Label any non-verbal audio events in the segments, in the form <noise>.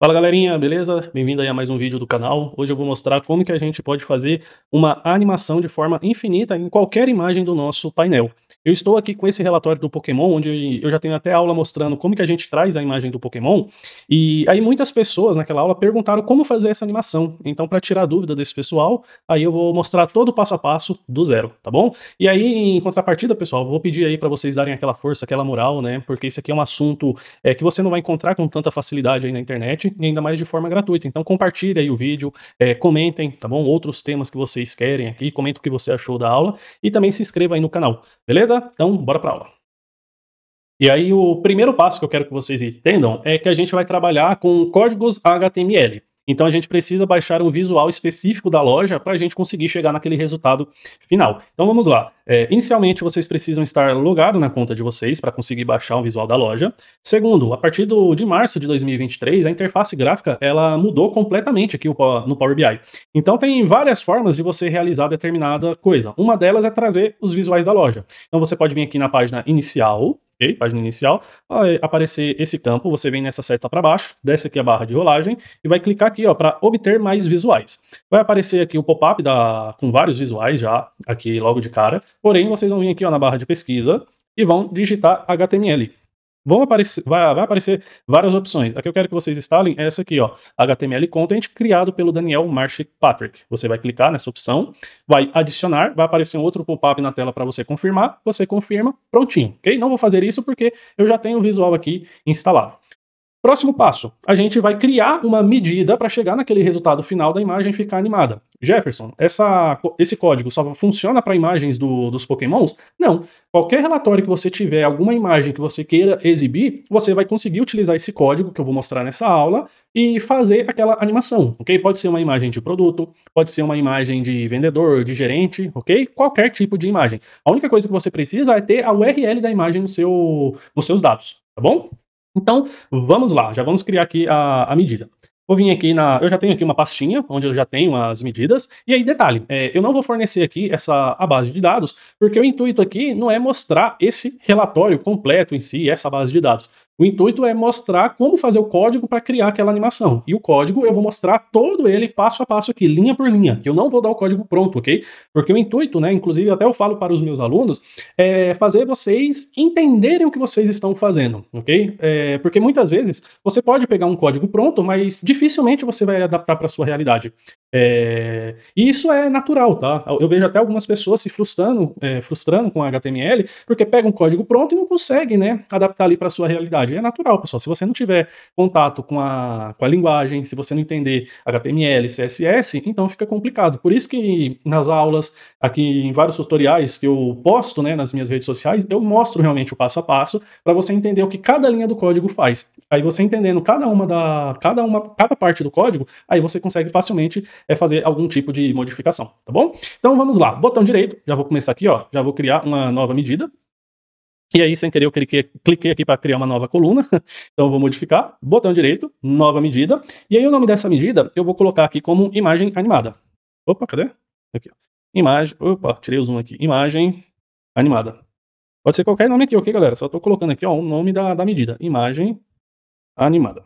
Fala galerinha, beleza? Bem-vindo aí a mais um vídeo do canal. Hoje eu vou mostrar como que a gente pode fazer uma animação de forma infinita em qualquer imagem do nosso painel. Eu estou aqui com esse relatório do Pokémon, onde eu já tenho até aula mostrando como que a gente traz a imagem do Pokémon, e aí muitas pessoas naquela aula perguntaram como fazer essa animação. Então, para tirar a dúvida desse pessoal, aí eu vou mostrar todo o passo a passo do zero, tá bom? E aí, em contrapartida, pessoal, vou pedir aí para vocês darem aquela força, aquela moral, né? Porque isso aqui é um assunto é, que você não vai encontrar com tanta facilidade aí na internet, e ainda mais de forma gratuita. Então compartilhe aí o vídeo, é, comentem, tá bom? Outros temas que vocês querem aqui, comenta o que você achou da aula e também se inscreva aí no canal, beleza? Então bora pra aula. E aí o primeiro passo que eu quero que vocês entendam é que a gente vai trabalhar com códigos HTML. Então a gente precisa baixar um visual específico da loja para a gente conseguir chegar naquele resultado final. Então vamos lá. É, inicialmente vocês precisam estar logado na conta de vocês para conseguir baixar o um visual da loja. Segundo, a partir do, de março de 2023 a interface gráfica ela mudou completamente aqui no Power BI. Então tem várias formas de você realizar determinada coisa. Uma delas é trazer os visuais da loja. Então você pode vir aqui na página inicial ok? Página inicial. Vai aparecer esse campo, você vem nessa seta para baixo, desce aqui a barra de rolagem e vai clicar aqui, ó, para obter mais visuais. Vai aparecer aqui o pop-up com vários visuais já aqui logo de cara, porém vocês vão vir aqui, ó, na barra de pesquisa e vão digitar HTML vão aparecer, vai, vai, aparecer várias opções. Aqui eu quero que vocês instalem é essa aqui, ó, HTML Content, criado pelo Daniel Marsh Patrick. Você vai clicar nessa opção, vai adicionar, vai aparecer um outro pop-up na tela para você confirmar, você confirma, prontinho, ok? Não vou fazer isso porque eu já tenho o visual aqui instalado. Próximo passo: a gente vai criar uma medida para chegar naquele resultado final da imagem ficar animada. Jefferson, essa, esse código só funciona para imagens do, dos Pokémons? Não. Qualquer relatório que você tiver, alguma imagem que você queira exibir, você vai conseguir utilizar esse código que eu vou mostrar nessa aula e fazer aquela animação, ok? Pode ser uma imagem de produto, pode ser uma imagem de vendedor, de gerente, ok? Qualquer tipo de imagem. A única coisa que você precisa é ter a URL da imagem no seu, nos seus dados, tá bom? Então, vamos lá, já vamos criar aqui a, a medida. Vou vir aqui na. Eu já tenho aqui uma pastinha onde eu já tenho as medidas. E aí, detalhe, é, eu não vou fornecer aqui essa a base de dados, porque o intuito aqui não é mostrar esse relatório completo em si, essa base de dados. O intuito é mostrar como fazer o código para criar aquela animação. E o código eu vou mostrar todo ele passo a passo aqui, linha por linha. Eu não vou dar o código pronto, ok? Porque o intuito, né? Inclusive até eu falo para os meus alunos, é fazer vocês entenderem o que vocês estão fazendo, ok? É, porque muitas vezes você pode pegar um código pronto, mas dificilmente você vai adaptar para sua realidade. É, e isso é natural, tá? Eu vejo até algumas pessoas se frustrando, é, frustrando com HTML, porque pegam um código pronto e não conseguem, né, adaptar ali para sua realidade é natural, pessoal. Se você não tiver contato com a, com a linguagem, se você não entender HTML, CSS, então fica complicado. Por isso que nas aulas, aqui em vários tutoriais que eu posto né, nas minhas redes sociais, eu mostro realmente o passo a passo para você entender o que cada linha do código faz. Aí você entendendo cada uma da cada uma cada parte do código, aí você consegue facilmente é, fazer algum tipo de modificação, tá bom? Então vamos lá, botão direito, já vou começar aqui, ó, já vou criar uma nova medida, e aí, sem querer, eu cliquei, cliquei aqui para criar uma nova coluna. <laughs> Então, eu vou modificar, botão direito, nova medida. E aí, o nome dessa medida eu vou colocar aqui como imagem animada. Opa, cadê? Aqui, ó. Imagem. Opa, tirei o zoom aqui. Imagem animada. Pode ser qualquer nome aqui, ok, galera? Só estou colocando aqui ó, o nome da, da medida. Imagem animada.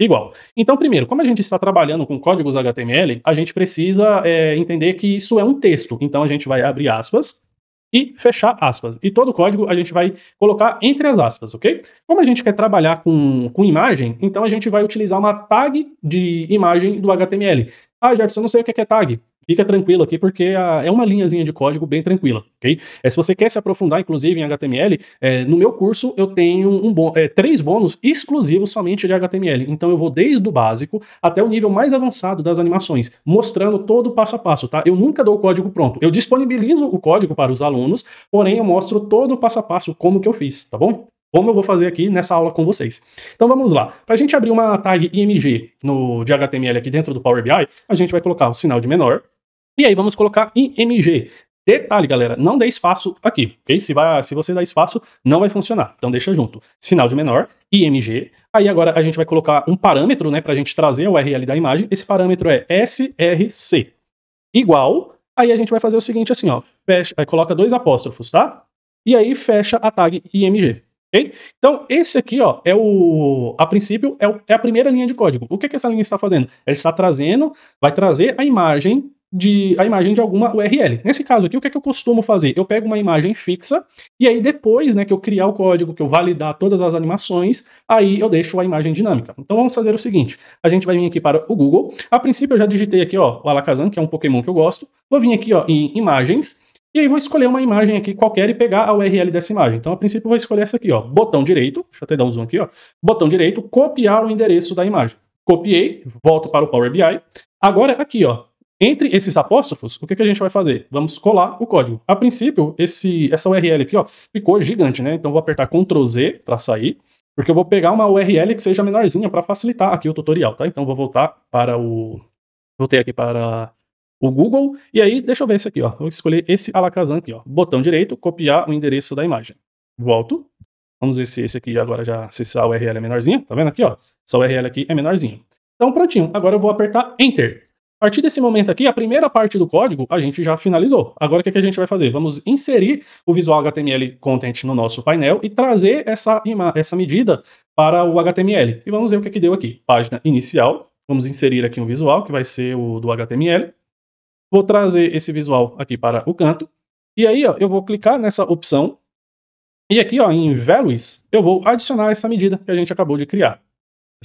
Igual. Então, primeiro, como a gente está trabalhando com códigos HTML, a gente precisa é, entender que isso é um texto. Então, a gente vai abrir aspas e fechar aspas. E todo o código a gente vai colocar entre as aspas, ok? Como a gente quer trabalhar com, com imagem, então a gente vai utilizar uma tag de imagem do HTML. Ah, Jefferson, eu não sei o que é, é tag fica tranquilo aqui, porque a, é uma linhazinha de código bem tranquila, ok? É, se você quer se aprofundar, inclusive, em HTML, é, no meu curso eu tenho um bom, é, três bônus exclusivos somente de HTML. Então eu vou desde o básico até o nível mais avançado das animações, mostrando todo o passo a passo, tá? Eu nunca dou o código pronto. Eu disponibilizo o código para os alunos, porém eu mostro todo o passo a passo como que eu fiz, tá bom? como eu vou fazer aqui nessa aula com vocês. Então vamos lá. Para a gente abrir uma tag IMG no, de HTML aqui dentro do Power BI, a gente vai colocar o sinal de menor, e aí vamos colocar IMG. Detalhe, galera, não dê espaço aqui, ok? Se, vai, se você dá espaço, não vai funcionar. Então deixa junto. Sinal de menor, IMG. Aí agora a gente vai colocar um parâmetro, né, para a gente trazer o URL da imagem. Esse parâmetro é src igual. Aí a gente vai fazer o seguinte assim, ó. Fecha, é, coloca dois apóstrofos, tá? E aí fecha a tag IMG. Okay? Então, esse aqui ó, é o. A princípio, é, o, é a primeira linha de código. O que, que essa linha está fazendo? Ela está trazendo, vai trazer a imagem de a imagem de alguma URL. Nesse caso aqui, o que, é que eu costumo fazer? Eu pego uma imagem fixa e aí depois, né, que eu criar o código, que eu validar todas as animações, aí eu deixo a imagem dinâmica. Então vamos fazer o seguinte, a gente vai vir aqui para o Google. A princípio eu já digitei aqui, ó, o Alakazam, que é um Pokémon que eu gosto. Vou vir aqui, ó, em imagens e aí vou escolher uma imagem aqui qualquer e pegar a URL dessa imagem. Então, a princípio, eu vou escolher essa aqui, ó, botão direito, deixa eu até dar um zoom aqui, ó, botão direito, copiar o endereço da imagem. Copiei, volto para o Power BI. Agora, aqui, ó, entre esses apóstrofos, o que, que a gente vai fazer? Vamos colar o código. A princípio, esse, essa URL aqui ó, ficou gigante, né? Então vou apertar Ctrl Z para sair, porque eu vou pegar uma URL que seja menorzinha para facilitar aqui o tutorial, tá? Então vou voltar para o... Voltei aqui para o Google, e aí deixa eu ver esse aqui, ó. Vou escolher esse alacazão aqui, ó. Botão direito, copiar o endereço da imagem. Volto. Vamos ver se esse aqui agora já, se essa URL é menorzinha, tá vendo aqui, ó? Essa URL aqui é menorzinha. Então prontinho, agora eu vou apertar Enter. A partir desse momento aqui, a primeira parte do código a gente já finalizou. Agora o que, é que a gente vai fazer? Vamos inserir o visual HTML content no nosso painel e trazer essa, essa medida para o HTML. E vamos ver o que, é que deu aqui. Página inicial, vamos inserir aqui um visual, que vai ser o do HTML. Vou trazer esse visual aqui para o canto. E aí ó, eu vou clicar nessa opção. E aqui ó, em Values, eu vou adicionar essa medida que a gente acabou de criar.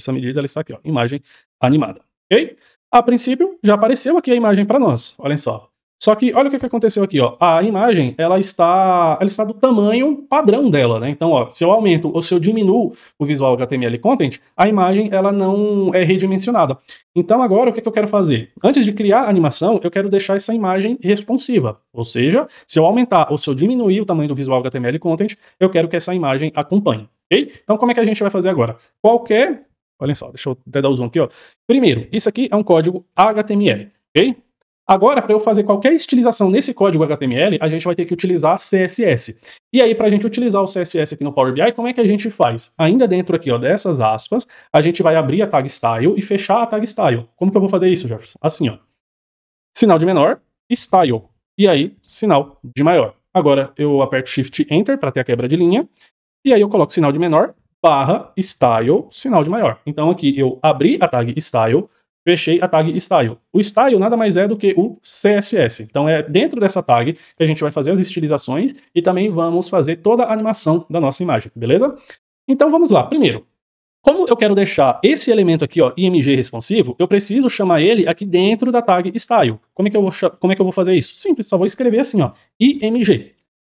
Essa medida ela está aqui, ó, imagem animada. Ok? A princípio, já apareceu aqui a imagem para nós, olhem só. Só que olha o que, aconteceu aqui, ó. A imagem, ela está, ela está do tamanho padrão dela, né? Então, ó, se eu aumento ou se eu diminuo o visual HTML content, a imagem ela não é redimensionada. Então, agora o que, que eu quero fazer? Antes de criar a animação, eu quero deixar essa imagem responsiva, ou seja, se eu aumentar ou se eu diminuir o tamanho do visual HTML content, eu quero que essa imagem acompanhe. Okay? Então, como é que a gente vai fazer agora? Qualquer Olha só, deixa eu até dar o zoom aqui. Ó. Primeiro, isso aqui é um código HTML, ok? Agora, para eu fazer qualquer estilização nesse código HTML, a gente vai ter que utilizar CSS. E aí, para a gente utilizar o CSS aqui no Power BI, como é que a gente faz? Ainda dentro aqui ó, dessas aspas, a gente vai abrir a tag style e fechar a tag style. Como que eu vou fazer isso, Jefferson? Assim, ó. Sinal de menor, style. E aí, sinal de maior. Agora, eu aperto Shift Enter para ter a quebra de linha. E aí, eu coloco sinal de menor, barra style, sinal de maior. Então aqui eu abri a tag style, fechei a tag style. O style nada mais é do que o CSS. Então é dentro dessa tag que a gente vai fazer as estilizações e também vamos fazer toda a animação da nossa imagem, beleza? Então vamos lá. Primeiro, como eu quero deixar esse elemento aqui, ó, img responsivo, eu preciso chamar ele aqui dentro da tag style. Como é que eu vou, como é que eu vou fazer isso? Simples, só vou escrever assim, ó, img.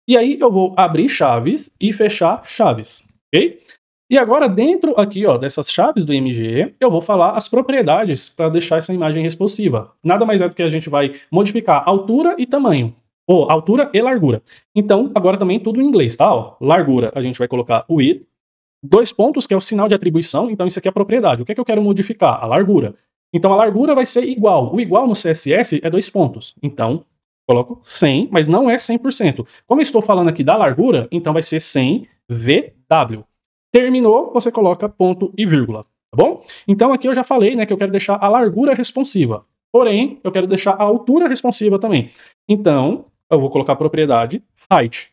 E aí eu vou abrir chaves e fechar chaves, ok? E agora, dentro aqui ó, dessas chaves do MGE, eu vou falar as propriedades para deixar essa imagem responsiva. Nada mais é do que a gente vai modificar altura e tamanho. Ou altura e largura. Então, agora também tudo em inglês, tá? Ó, largura, a gente vai colocar width. Dois pontos, que é o sinal de atribuição. Então, isso aqui é a propriedade. O que, é que eu quero modificar? A largura. Então, a largura vai ser igual. O igual no CSS é dois pontos. Então, coloco 100, mas não é 100%. Como eu estou falando aqui da largura, então vai ser 100 VW. Terminou, você coloca ponto e vírgula, tá bom? Então aqui eu já falei, né, que eu quero deixar a largura responsiva. Porém, eu quero deixar a altura responsiva também. Então, eu vou colocar a propriedade height.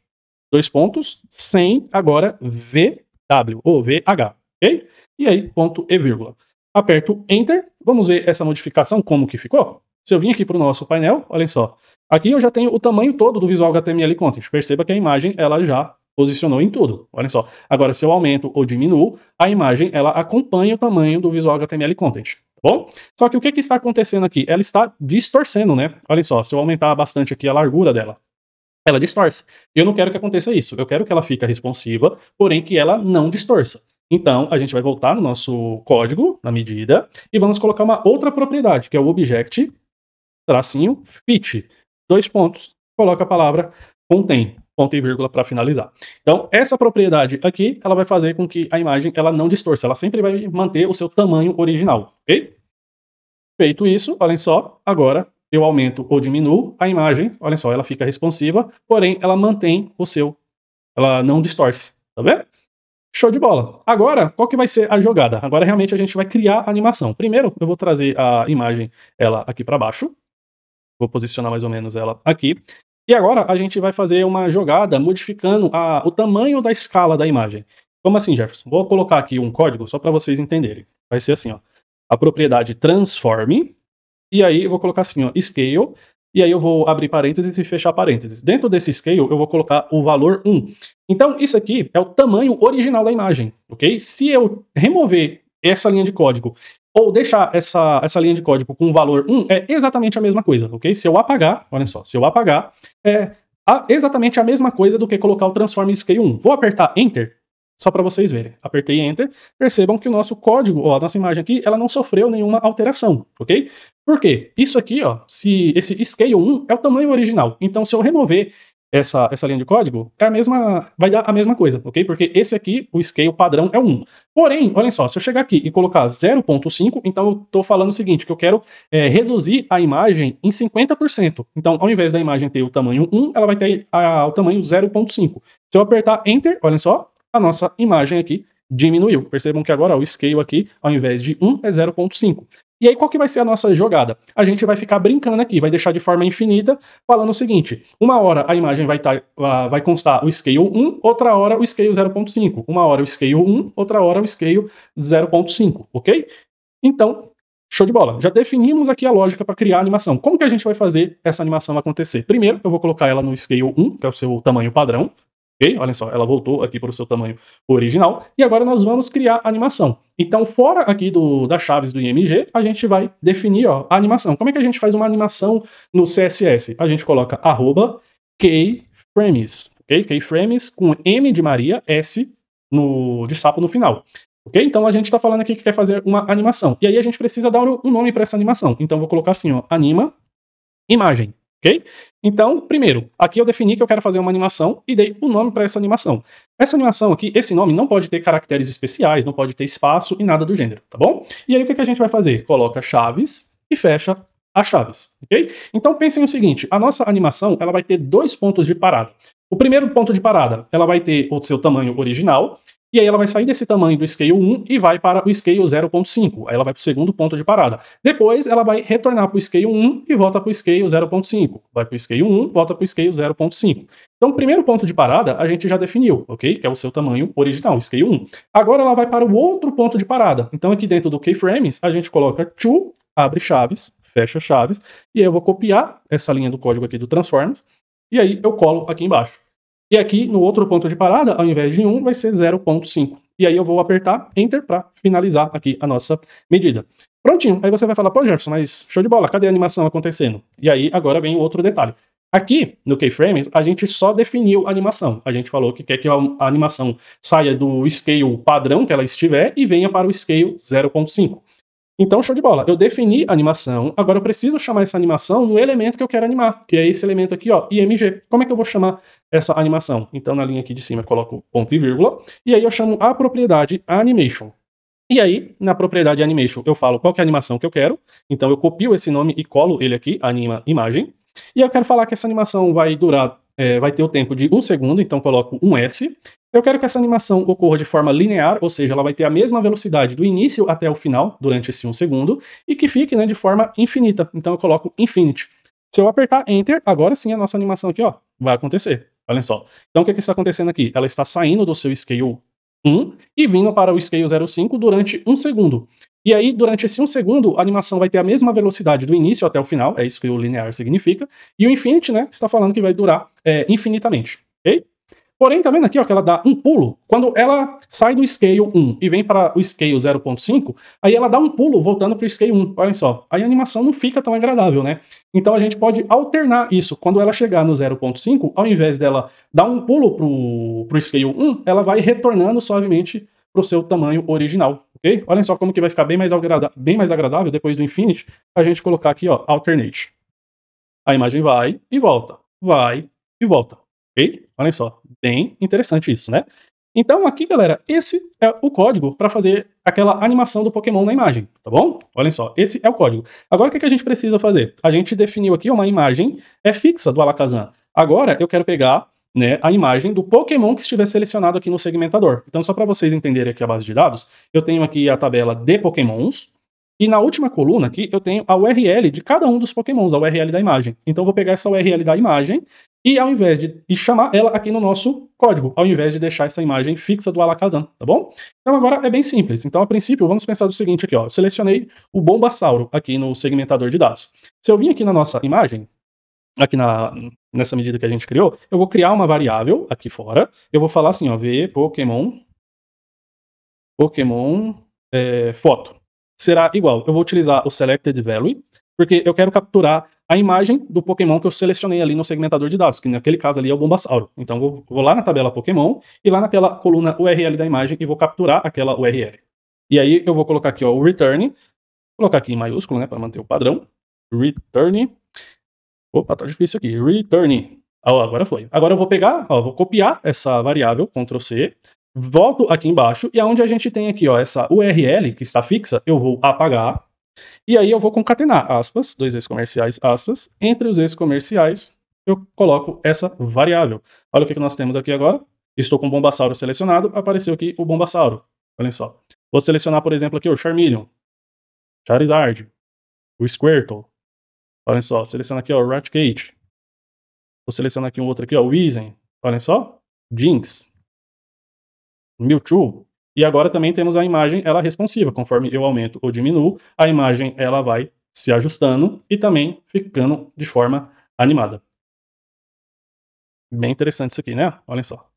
Dois pontos, sem agora VW ou VH, ok? E aí, ponto e vírgula. Aperto Enter. Vamos ver essa modificação, como que ficou? Se eu vim aqui para o nosso painel, olhem só. Aqui eu já tenho o tamanho todo do visual HTML Content. Perceba que a imagem ela já posicionou em tudo. Olha só. Agora, se eu aumento ou diminuo, a imagem ela acompanha o tamanho do visual HTML content. Tá bom? Só que o que, que está acontecendo aqui? Ela está distorcendo, né? Olha só, se eu aumentar bastante aqui a largura dela, ela distorce. Eu não quero que aconteça isso. Eu quero que ela fique responsiva, porém que ela não distorça. Então, a gente vai voltar no nosso código, na medida, e vamos colocar uma outra propriedade, que é o object, tracinho, fit. Dois pontos, coloca a palavra contém ponto e vírgula para finalizar. Então, essa propriedade aqui, ela vai fazer com que a imagem ela não distorça, ela sempre vai manter o seu tamanho original, ok? Feito isso, olhem só, agora eu aumento ou diminuo a imagem, olhem só, ela fica responsiva, porém ela mantém o seu, ela não distorce, tá vendo? Show de bola. Agora, qual que vai ser a jogada? Agora realmente a gente vai criar a animação. Primeiro, eu vou trazer a imagem ela aqui para baixo, vou posicionar mais ou menos ela aqui. E agora a gente vai fazer uma jogada modificando a, o tamanho da escala da imagem. Como assim, Jefferson? Vou colocar aqui um código só para vocês entenderem. Vai ser assim, ó. A propriedade transform, e aí eu vou colocar assim, ó, scale, e aí eu vou abrir parênteses e fechar parênteses. Dentro desse scale eu vou colocar o valor 1. Então isso aqui é o tamanho original da imagem, ok? Se eu remover essa linha de código ou deixar essa, essa linha de código com o valor 1 é exatamente a mesma coisa, ok? Se eu apagar, olha só, se eu apagar, é a, exatamente a mesma coisa do que colocar o transform scale 1. Vou apertar enter, só para vocês verem. Apertei enter, percebam que o nosso código, ó, a nossa imagem aqui, ela não sofreu nenhuma alteração, ok? Por quê? Isso aqui, ó, se esse scale 1 é o tamanho original. Então, se eu remover essa, essa linha de código, é a mesma, vai dar a mesma coisa, ok? Porque esse aqui, o scale padrão é 1. Porém, olhem só, se eu chegar aqui e colocar 0.5, então eu estou falando o seguinte, que eu quero é, reduzir a imagem em 50%. Então, ao invés da imagem ter o tamanho 1, ela vai ter a, a, o tamanho 0.5. Se eu apertar Enter, olhem só, a nossa imagem aqui diminuiu. Percebam que agora ó, o scale aqui, ao invés de 1, é 0.5. E aí qual que vai ser a nossa jogada? A gente vai ficar brincando aqui, vai deixar de forma infinita, falando o seguinte: uma hora a imagem vai, tá, uh, vai constar o scale 1, outra hora o scale 0.5, uma hora o scale 1, outra hora o scale 0.5, ok? Então, show de bola. Já definimos aqui a lógica para criar a animação. Como que a gente vai fazer essa animação acontecer? Primeiro, eu vou colocar ela no scale 1, que é o seu tamanho padrão, Ok? Olha só, ela voltou aqui para o seu tamanho original. E agora nós vamos criar animação. Então, fora aqui do, das chaves do IMG, a gente vai definir ó, a animação. Como é que a gente faz uma animação no CSS? A gente coloca arroba keyframes. Okay? com M de Maria, S no, de sapo no final. Ok? Então a gente está falando aqui que quer fazer uma animação. E aí a gente precisa dar um nome para essa animação. Então vou colocar assim, ó, anima imagem. Ok? Então, primeiro, aqui eu defini que eu quero fazer uma animação e dei o um nome para essa animação. Essa animação aqui, esse nome não pode ter caracteres especiais, não pode ter espaço e nada do gênero, tá bom? E aí o que, a gente vai fazer? Coloca chaves e fecha as chaves, ok? Então pensem o seguinte, a nossa animação ela vai ter dois pontos de parada. O primeiro ponto de parada, ela vai ter o seu tamanho original e aí ela vai sair desse tamanho do scale 1 e vai para o scale 0.5. Aí ela vai para o segundo ponto de parada. Depois ela vai retornar para o scale 1 e volta para o scale 0.5. Vai para o scale 1, volta para o scale 0.5. Então, o primeiro ponto de parada a gente já definiu, ok? Que é o seu tamanho original, scale 1. Agora ela vai para o outro ponto de parada. Então, aqui dentro do keyframes, a gente coloca to, abre chaves, fecha chaves, e aí eu vou copiar essa linha do código aqui do transforms, e aí eu colo aqui embaixo. E aqui, no outro ponto de parada, ao invés de 1, vai ser 0.5. E aí eu vou apertar Enter para finalizar aqui a nossa medida. Prontinho. Aí você vai falar, pô, Jefferson, mas show de bola, cadê a animação acontecendo? E aí agora vem outro detalhe. Aqui, no Keyframes, a gente só definiu a animação. A gente falou que quer que a animação saia do scale padrão que ela estiver e venha para o scale 0.5. Então, show de bola. Eu defini a animação, agora eu preciso chamar essa animação no elemento que eu quero animar, que é esse elemento aqui, ó, IMG. Como é que eu vou chamar essa animação? Então, na linha aqui de cima, eu coloco ponto e vírgula, e aí eu chamo a propriedade animation. E aí, na propriedade animation, eu falo qual é a animação que eu quero. Então, eu copio esse nome e colo ele aqui, anima imagem. E eu quero falar que essa animação vai durar é, vai ter o tempo de um segundo, então coloco um S. Eu quero que essa animação ocorra de forma linear, ou seja, ela vai ter a mesma velocidade do início até o final, durante esse um segundo, e que fique né, de forma infinita. Então eu coloco infinite. Se eu apertar Enter, agora sim a nossa animação aqui ó, vai acontecer. Olha só. Então o que, é que está acontecendo aqui? Ela está saindo do seu scale 1 e vindo para o scale 0,5 durante um segundo. E aí, durante esse um segundo, a animação vai ter a mesma velocidade do início até o final, é isso que o linear significa, e o infinite, né, está falando que vai durar é, infinitamente, ok? Porém, tá vendo aqui ó, que ela dá um pulo? Quando ela sai do scale 1 e vem para o scale 0.5, aí ela dá um pulo voltando para o scale 1. Olha só, aí a animação não fica tão agradável, né? Então a gente pode alternar isso. Quando ela chegar no 0.5, ao invés dela dar um pulo para o scale 1, ela vai retornando suavemente para o seu tamanho original ok? Olhem só como que vai ficar bem mais, bem mais agradável depois do Infinity, a gente colocar aqui, ó, Alternate. A imagem vai e volta, vai e volta, ok? Olhem só, bem interessante isso, né? Então aqui, galera, esse é o código para fazer aquela animação do Pokémon na imagem, tá bom? Olhem só, esse é o código. Agora o que, que a gente precisa fazer? A gente definiu aqui uma imagem é fixa do Alakazam. Agora eu quero pegar né, a imagem do Pokémon que estiver selecionado aqui no segmentador. Então, só para vocês entenderem aqui a base de dados, eu tenho aqui a tabela de Pokémons, e na última coluna aqui eu tenho a URL de cada um dos Pokémons, a URL da imagem. Então, eu vou pegar essa URL da imagem e ao invés de e chamar ela aqui no nosso código, ao invés de deixar essa imagem fixa do Alakazam, tá bom? Então agora é bem simples. Então, a princípio, vamos pensar do seguinte aqui, ó. Eu selecionei o Bombasauro aqui no segmentador de dados. Se eu vim aqui na nossa imagem, aqui na, nessa medida que a gente criou, eu vou criar uma variável aqui fora. Eu vou falar assim, ó, ver Pokémon Pokémon é, foto. Será igual. Eu vou utilizar o selected value porque eu quero capturar a imagem do Pokémon que eu selecionei ali no segmentador de dados, que naquele caso ali é o Bombasauro. Então vou, vou lá na tabela Pokémon e lá naquela coluna URL da imagem e vou capturar aquela URL. E aí eu vou colocar aqui ó, o return, vou colocar aqui em maiúsculo, né, para manter o padrão, return Opa, tá difícil aqui. Return. Oh, agora foi. Agora eu vou pegar, ó, vou copiar essa variável, Ctrl C, volto aqui embaixo, e aonde a gente tem aqui ó, essa URL que está fixa, eu vou apagar, e aí eu vou concatenar, aspas, dois ex comerciais, aspas, entre os ex comerciais, eu coloco essa variável. Olha o que, que nós temos aqui agora. Estou com o Bombasauro selecionado, apareceu aqui o Bombasauro. Olhem só. Vou selecionar, por exemplo, aqui o Charmeleon, Charizard, o Squirtle, Olhem só, seleciona aqui, ó, Ratcage. Vou selecionar aqui um outro aqui, ó, Weezing. Olhem só, Jinx. Mewtwo. E agora também temos a imagem, ela é responsiva. Conforme eu aumento ou diminuo, a imagem ela vai se ajustando e também ficando de forma animada. Bem interessante isso aqui, né? Olhem só.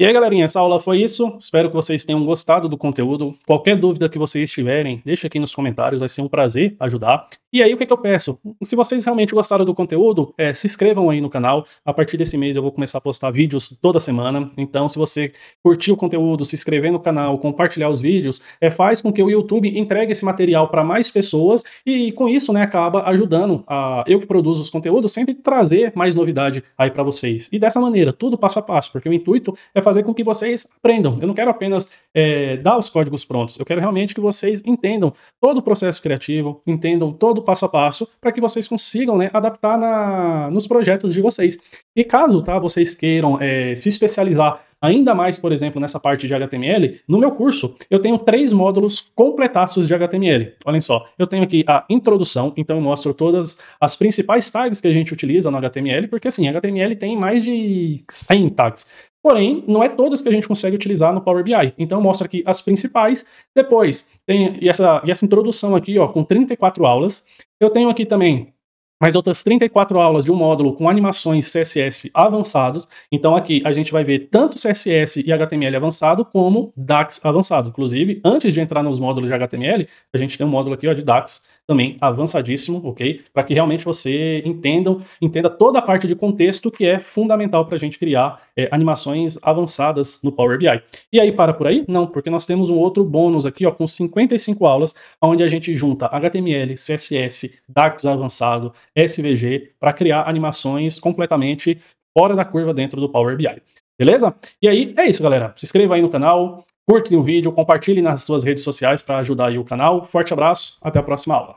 E aí, galerinha, essa aula foi isso. Espero que vocês tenham gostado do conteúdo. Qualquer dúvida que vocês tiverem, deixa aqui nos comentários, vai ser um prazer ajudar. E aí, o que, é que eu peço? Se vocês realmente gostaram do conteúdo, é, se inscrevam aí no canal. A partir desse mês eu vou começar a postar vídeos toda semana. Então, se você curtir o conteúdo, se inscrever no canal, compartilhar os vídeos, é, faz com que o YouTube entregue esse material para mais pessoas e com isso, né, acaba ajudando a eu que produzo os conteúdos sempre trazer mais novidade aí para vocês. E dessa maneira, tudo passo a passo, porque o intuito é fazer fazer com que vocês aprendam. Eu não quero apenas é, dar os códigos prontos, eu quero realmente que vocês entendam todo o processo criativo, entendam todo o passo a passo, para que vocês consigam né, adaptar na, nos projetos de vocês. E caso tá, vocês queiram é, se especializar ainda mais, por exemplo, nessa parte de HTML, no meu curso eu tenho três módulos completaços de HTML. Olhem só, eu tenho aqui a introdução, então eu mostro todas as principais tags que a gente utiliza no HTML, porque assim, HTML tem mais de 100 tags. Porém, não é todas que a gente consegue utilizar no Power BI. Então, mostra aqui as principais. Depois, tem essa, essa introdução aqui, ó, com 34 aulas. Eu tenho aqui também mais outras 34 aulas de um módulo com animações CSS avançados. Então aqui a gente vai ver tanto CSS e HTML avançado como DAX avançado. Inclusive, antes de entrar nos módulos de HTML, a gente tem um módulo aqui ó, de DAX também avançadíssimo, ok? Para que realmente você entenda toda a parte de contexto que é fundamental para a gente criar é, animações avançadas no Power BI. E aí para por aí? Não, porque nós temos um outro bônus aqui, ó, com 55 aulas, onde a gente junta HTML, CSS, DAX avançado, SVG, para criar animações completamente fora da curva dentro do Power BI. Beleza? E aí é isso, galera. Se inscreva aí no canal, Curte o vídeo, compartilhe nas suas redes sociais para ajudar o canal. Forte abraço, até a próxima aula.